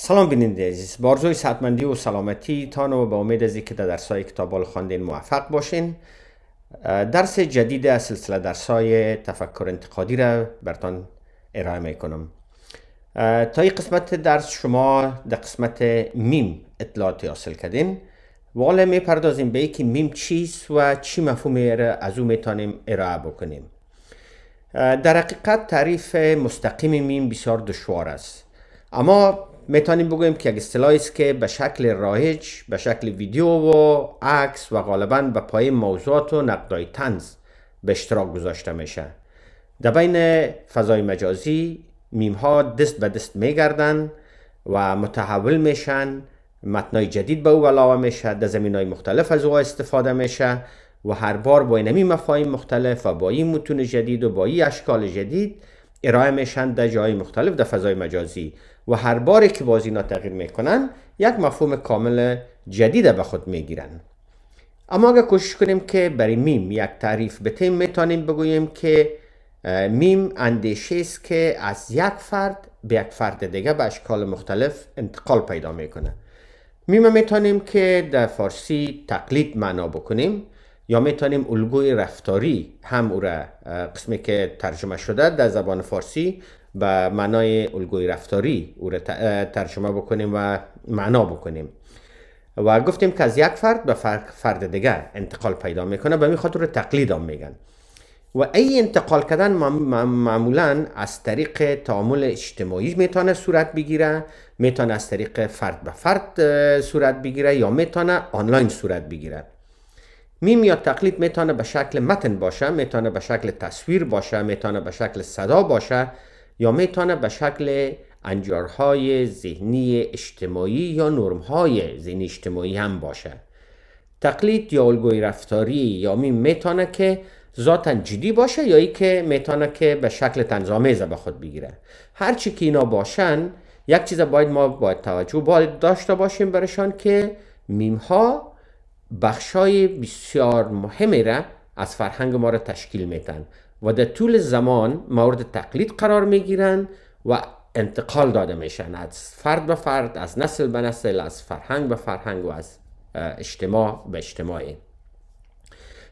سلام بیننده عزیز بارزوی صحتمندی و سلامتی تان و به امید از که در درسای کتاب خواندین موفق باشین درس جدید از سلسله درسای تفکر انتقادی را برتان ارائه می کنم تا این قسمت درس شما در قسمت میم اطلاعاتی حاصل کردین و حالا می به اینکه میم چیست و چی مفهوم را از او میتانیم ارائه بکنیم در حقیقت تعریف مستقیم میم بسیار دشوار است اما میتونیم بگویم که یک اصطلاحی است که به شکل رایج به شکل ویدیو و عکس و غالبا به پای موضوعات و نقدای تنز به اشتراک گذاشته میشه در بین فضای مجازی میم ها دست به دست میگردن و متحول میشن متنای جدید به او علاوه میشه در زمین های مختلف از او استفاده میشه و هر بار با این مفاهیم مختلف و با این متون جدید و با این اشکال جدید ارائه میشن در جای مختلف در فضای مجازی و هر باری که باز اینا تغییر میکنن یک مفهوم کامل جدید به خود میگیرن اما اگر کوشش کنیم که برای میم یک تعریف بتیم میتونیم بگوییم که میم اندیشه است که از یک فرد به یک فرد دیگه به اشکال مختلف انتقال پیدا میکنه میم میتونیم که در فارسی تقلید معنا بکنیم یا میتونیم الگوی رفتاری هم او را قسمی که ترجمه شده در زبان فارسی به معنای الگوی رفتاری او را ترجمه بکنیم و معنا بکنیم و گفتیم که از یک فرد به فرد دیگر انتقال پیدا میکنه به می خاطر تقلید هم میگن و ای انتقال کردن معمولا از طریق تعامل اجتماعی میتونه صورت بگیره میتونه از طریق فرد به فرد صورت بگیره یا میتونه آنلاین صورت بگیره میم یا تقلید میتونه به شکل متن باشه میتونه به شکل تصویر باشه میتونه به شکل صدا باشه یا میتونه به شکل انجارهای ذهنی اجتماعی یا نرمهای ذهنی اجتماعی هم باشه تقلید یا الگوی رفتاری یا میم میتونه که ذاتا جدی باشه یا ای که میتونه که به شکل تنظامیزه به خود بگیره هرچی که اینا باشن یک چیز باید ما باید توجه باید داشته باشیم برشان که میم ها بخشای بسیار مهمی را از فرهنگ ما را تشکیل میتن و در طول زمان مورد تقلید قرار میگیرن و انتقال داده میشن از فرد به فرد از نسل به نسل از فرهنگ به فرهنگ و از اجتماع به اجتماع.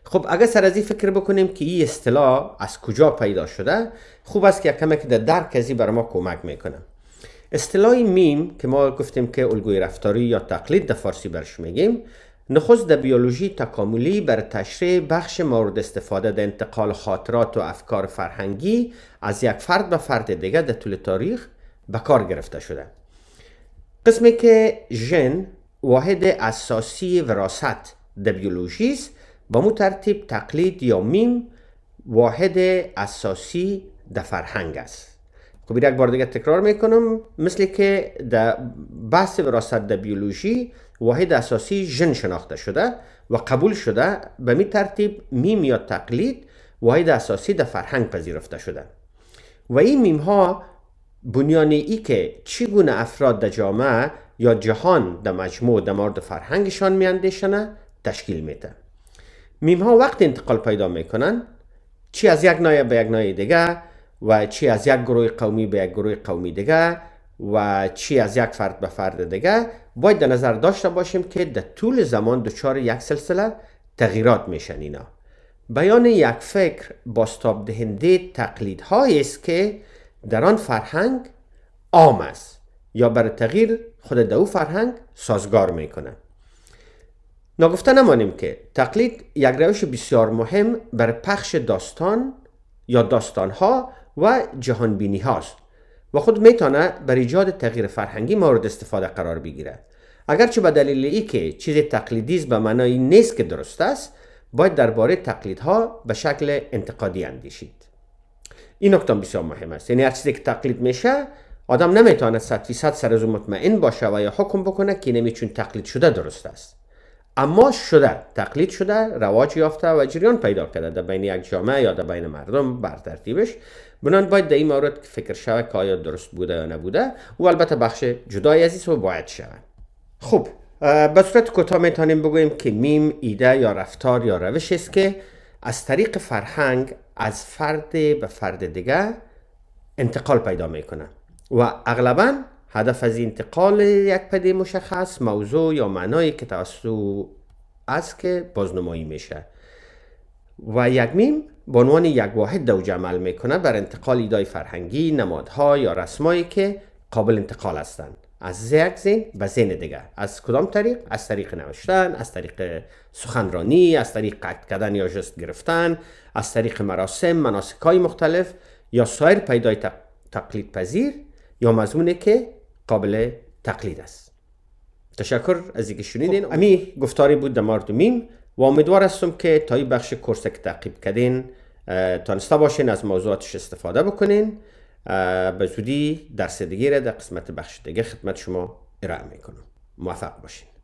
خب اگر سر از این فکر بکنیم که این اصطلاح از کجا پیدا شده خوب است که کمی که در درک ازی برای ما کمک میکنه اصطلاح میم که ما گفتیم که الگوی رفتاری یا تقلید در فارسی برش میگیم نخست در بیولوژی تکاملی بر تشریح بخش مورد استفاده در انتقال خاطرات و افکار فرهنگی از یک فرد به فرد دیگر در طول تاریخ به کار گرفته شده قسمی که ژن واحد اساسی وراثت در بیولوژی است به مو ترتیب تقلید یا میم واحد اساسی در فرهنگ است خب یک بار دیگه تکرار میکنم مثل که در بحث وراثت در بیولوژی واحد اساسی ژن شناخته شده و قبول شده به می ترتیب میم یا تقلید واحد اساسی در فرهنگ پذیرفته شده و این میم ها بنیان ای که چگونه افراد در جامعه یا جهان در مجموع در مورد فرهنگشان میاندیشنه تشکیل میده میم ها وقت انتقال پیدا میکنن چی از یک نایه به یک نایه دیگه و چی از یک گروه قومی به یک گروه قومی دیگه و چی از یک فرد به فرد دیگه باید در نظر داشته باشیم که در طول زمان دچار یک سلسله تغییرات میشن اینا بیان یک فکر باستاب دهنده تقلیدهایی است که در آن فرهنگ عام است یا برای تغییر خود دو فرهنگ سازگار میکنه نگفته نمانیم که تقلید یک روش بسیار مهم بر پخش داستان یا داستانها و جهان بینی هاست و خود میتونه بر ایجاد تغییر فرهنگی مورد استفاده قرار بگیره. اگرچه به دلیل ای که چیز تقلیدی به معنای نیست که درست است باید درباره تقلیدها به شکل انتقادی اندیشید این نکته بسیار مهم است یعنی هر چیزی که تقلید میشه آدم نمیتونه صد فیصد سر از مطمئن باشه و یا حکم بکنه که نمی تقلید شده درست است اما شده تقلید شده رواج یافته و جریان پیدا کرده در بین یک جامعه یا در بین مردم بر ترتیبش بنان باید در این مورد فکر شود که آیا درست بوده یا نبوده و البته بخش جدای از و باید شود خب به صورت کوتاه میتونیم بگوییم که میم ایده یا رفتار یا روش است که از طریق فرهنگ از فرد به فرد دیگر انتقال پیدا میکنه و اغلبا هدف از انتقال یک پدی مشخص موضوع یا معنایی که توسط است که بازنمایی میشه و یک میم به عنوان یک واحد دوج عمل میکنه بر انتقال ایدای فرهنگی نمادها یا رسمایی که قابل انتقال هستند از یک زین به زین دیگه از کدام طریق از طریق نوشتن از طریق سخنرانی از طریق قد کردن یا جست گرفتن از طریق مراسم مناسک های مختلف یا سایر پیدای تقلید پذیر یا مضمونی که قابل تقلید است تشکر از اینکه شنیدین خب، امی گفتاری بود در و امیدوار هستم که تا این بخش کورسک که تعقیب کردین تانسته باشین از موضوعاتش استفاده بکنین به زودی درس دیگه را در قسمت بخش دیگه خدمت شما ارائه میکنم موفق باشین